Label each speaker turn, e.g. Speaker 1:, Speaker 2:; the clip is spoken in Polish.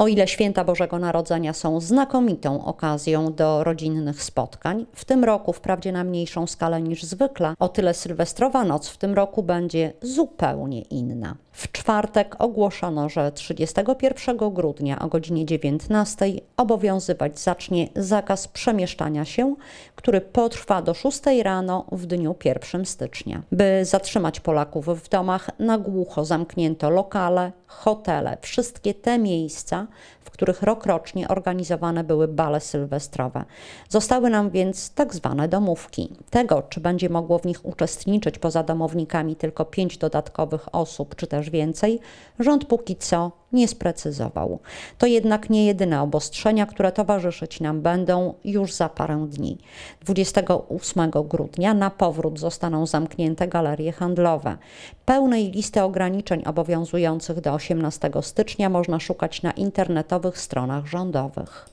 Speaker 1: O ile święta Bożego Narodzenia są znakomitą okazją do rodzinnych spotkań, w tym roku wprawdzie na mniejszą skalę niż zwykle, o tyle sylwestrowa noc w tym roku będzie zupełnie inna. W czwartek ogłoszono, że 31 grudnia o godzinie 19 obowiązywać zacznie zakaz przemieszczania się, który potrwa do 6 rano w dniu 1 stycznia. By zatrzymać Polaków w domach, na głucho zamknięto lokale, hotele, wszystkie te miejsca, w których rokrocznie organizowane były bale sylwestrowe. Zostały nam więc tak zwane domówki. Tego, czy będzie mogło w nich uczestniczyć poza domownikami tylko pięć dodatkowych osób, czy też więcej, więcej, rząd póki co nie sprecyzował. To jednak nie jedyne obostrzenia, które towarzyszyć nam będą już za parę dni. 28 grudnia na powrót zostaną zamknięte galerie handlowe. Pełnej listy ograniczeń obowiązujących do 18 stycznia można szukać na internetowych stronach rządowych.